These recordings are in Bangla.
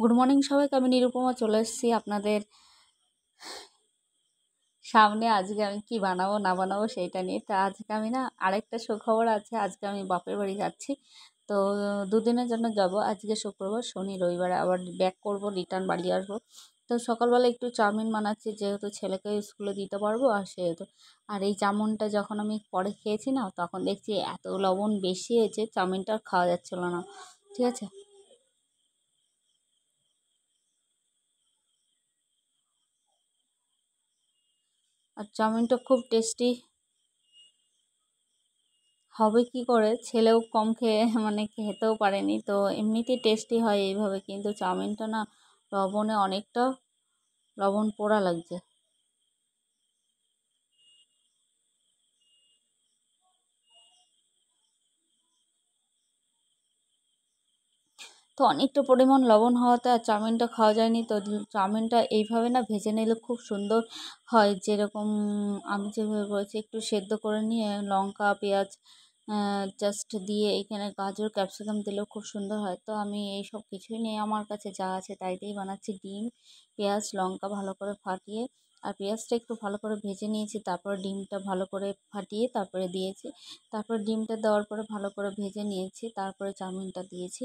গুড মর্নিং সবাইকে আমি নিরুপমা চলে এসেছি আপনাদের সামনে আজকে আমি কি বানাবো না বানাবো সেইটা নিয়ে তো আজকে আমি না আরেকটা সুখবর আছে আজকে আমি বাপের বাড়ি যাচ্ছি তো দুদিনের জন্য যাব আজকে শুক্রবার শনি রবিবারে আবার ব্যাক করব রিটার্ন বাড়ি আসবো তো সকালবেলা একটু চাউমিন বানাচ্ছি যেহেতু ছেলেকে স্কুলে দিতে পারবো আর সেহেতু আর এই চামুনটা যখন আমি পরে খেয়েছি না তখন দেখছি এত লবণ বেশি হয়েছে চাউমিনটা আর খাওয়া যাচ্ছিলো না ঠিক আছে আর চাউমিনটা খুব টেস্টি হবে কি করে ছেলেও কম খেয়ে মানে খেতেও পারেনি তো এমনিতেই টেস্টি হয় এইভাবে কিন্তু চাউমিনটা না লবণে অনেকটা লবণ পোড়া লাগছে তো অনেকটা পরিমাণ লবণ হওয়াতে আর চাউমিনটা খাওয়া যায়নি তো চাউমিনটা এইভাবে না ভেজে নিলে খুব সুন্দর হয় যেরকম আমি যেভাবে বলেছি একটু সেদ্ধ করে নিয়ে লঙ্কা পেঁয়াজ জাস্ট দিয়ে এখানে গাজর ক্যাপসিকাম দিলেও খুব সুন্দর হয় তো আমি এই সব কিছুই নিয়ে আমার কাছে যা আছে তাই দিয়েই বানাচ্ছি ডিম পেঁয়াজ লঙ্কা ভালো করে ফাটিয়ে আর পেঁয়াজটা একটু ভালো করে ভেজে নিয়েছি তারপর ডিমটা ভালো করে ফাটিয়ে তারপরে দিয়েছি তারপর ডিমটা দেওয়ার পরে ভালো করে ভেজে নিয়েছি তারপরে চাউমিনটা দিয়েছি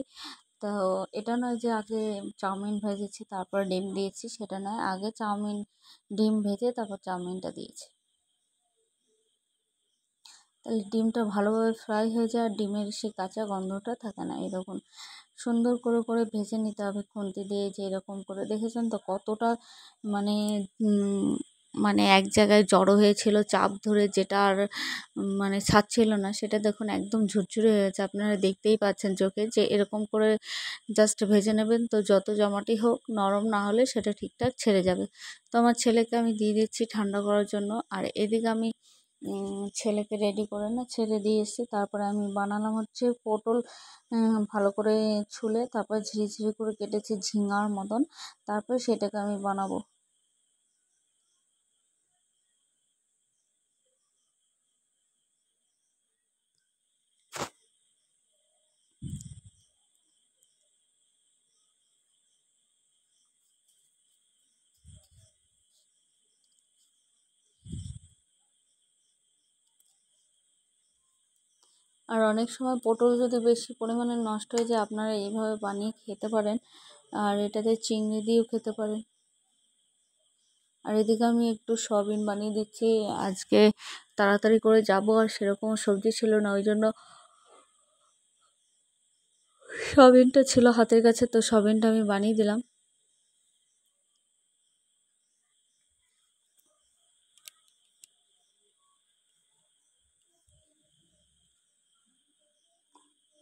তো এটা নয় যে আগে চাউমিন ভেজেছি তারপর ডিম দিয়েছি সেটা নয় আগে চাউমিন ডিম ভেজে তারপর চাউমিনটা দিয়েছি তাহলে ডিমটা ভালোভাবে ফ্রাই হয়ে যায় আর ডিমের সেই কাঁচা গন্ধটা থাকে না এরকম সুন্দর করে করে ভেজে নিতে হবে খুন্তি দিয়ে যে এরকম করে দেখেছেন তো কতটা মানে মানে এক জায়গায় জড়ো হয়েছিল চাপ ধরে যেটা আর মানে ছাড়ছিল না সেটা দেখুন একদম ঝুরঝুরে হয়েছে আপনারা দেখতেই পাচ্ছেন চোখে যে এরকম করে জাস্ট ভেজে নেবেন তো যত জামাটি হোক নরম না হলে সেটা ঠিকঠাক ছেড়ে যাবে তো আমার ছেলেকে আমি দিয়ে দিচ্ছি ঠান্ডা করার জন্য আর এদিকে আমি ছেলেকে রেডি করে না ছেড়ে দিয়ে এসেছি তারপরে আমি বানালাম হচ্ছে পটল ভালো করে ছুলে তারপর ঝিরিঝিরি করে কেটেছি ঝিঙার মতন তারপরে সেটাকে আমি বানাবো আর অনেক সময় পটল যদি বেশি পরিমাণে নষ্ট হয়ে যায় আপনারা এইভাবে বানিয়ে খেতে পারেন আর এটাতে চিংড়ি দিয়েও খেতে পারেন আর এদিকে আমি একটু সবিন বানিয়ে দিচ্ছি আজকে তাড়াতাড়ি করে যাব আর সেরকম সবজি ছিল না ওই জন্য সবিনটা ছিল হাতের কাছে তো সবিনটা আমি বানিয়ে দিলাম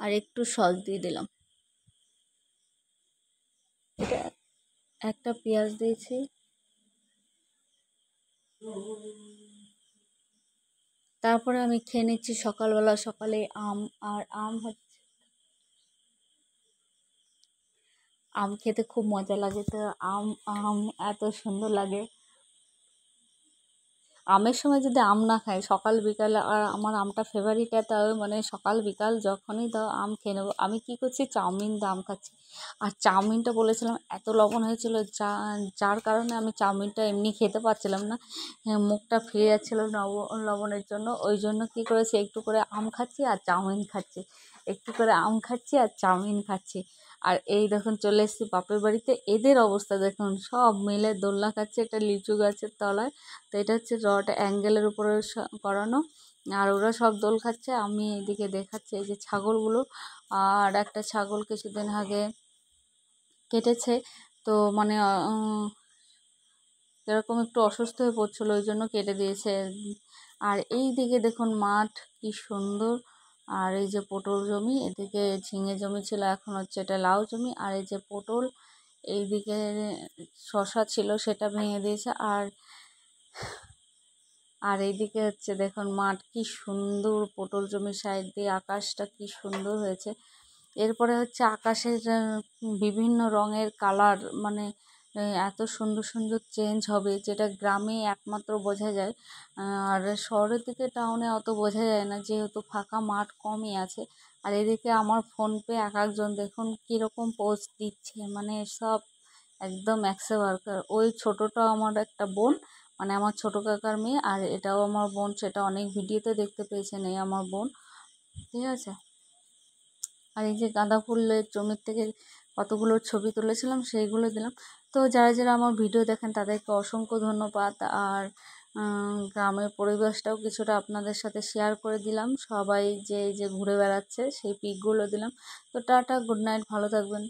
আর একটু সস দিয়ে দিলাম এটা একটা পেঁয়াজ দিয়েছি তারপরে আমি খেয়ে নিচ্ছি সকালবেলা সকালে আম আর আম হচ্ছে আম খেতে খুব মজা লাগে তো আম আম এত সুন্দর লাগে আমের সময় যদি আম না খাই সকাল বিকাল আর আমার আমটা ফেভারিট এত মানে সকাল বিকাল যখনই দাও আম খেয়ে নেবো আমি কি করছি চাউমিন দাম খাচ্ছি আর চাউমিনটা বলেছিলাম এত লবণ হয়েছিল যা যার কারণে আমি চাউমিনটা এমনি খেতে পারছিলাম না হ্যাঁ, মুখটা ফিরে যাচ্ছিলো নব লবণের জন্য ওই জন্য কী করেছি একটু করে আম খাচ্ছি আর চাউমিন খাচ্ছি একটু করে আম খাচ্ছি আর চাউমিন খাচ্ছি আর এই দেখুন চলে এসেছি বাপের বাড়িতে এদের অবস্থা দেখুন সব মিলে দোল্লা খাচ্ছে একটা লিচু গাছের তলায় তো এটা হচ্ছে রড অ্যাঙ্গেলের উপরে করানো আর ওরা সব দোল খাচ্ছে আমি এইদিকে দেখাচ্ছি এই যে ছাগলগুলো আর একটা ছাগল কিছুদিন আগে কেটেছে তো মানে এরকম একটু অসুস্থ হয়ে পড়ছিল ওই জন্য কেটে দিয়েছে আর এই দিকে দেখুন মাঠ কি সুন্দর আর এই যে পটল জমি এদিকে ঝিঙে জমি ছিল এখন হচ্ছে এটা লাউ জমি আর এই যে পটল এইদিকে শশা ছিল সেটা ভেঙে দিয়েছে আর আর এইদিকে হচ্ছে দেখুন মাঠ কি সুন্দর পটল জমির সাইড দিয়ে আকাশটা কি সুন্দর হয়েছে এরপরে হচ্ছে আকাশের বিভিন্ন রঙের কালার মানে এত সুন্দর সুন্দর চেঞ্জ হবে যেটা গ্রামে একমাত্র বোঝা যায় আর শহরের দিকে টাউনে অত বোঝা যায় না যেহেতু ফাঁকা মাঠ কমই আছে আর এদিকে আমার ফোনপে এক একজন দেখুন কীরকম পোস্ট দিচ্ছে মানে সব একদম একশো বারকার ওই ছোটোটা আমার একটা বোন মানে আমার ছোটো কাকার মেয়ে আর এটাও আমার বোন সেটা অনেক ভিডিওতে দেখতে পেয়েছেন এই আমার বোন ঠিক আছে আর এই যে গাঁদা ফুলের জমির থেকে কতগুলো ছবি তুলেছিলাম সেইগুলো দিলাম তো যারা যারা আমার ভিডিও দেখেন তাদেরকে অসংখ্য ধন্যবাদ আর গ্রামের পরিবেশটাও কিছুটা আপনাদের সাথে শেয়ার করে দিলাম সবাই যে যে ঘুরে বেড়াচ্ছে সেই পিকগুলো দিলাম তো টাটা গুড নাইট ভালো থাকবেন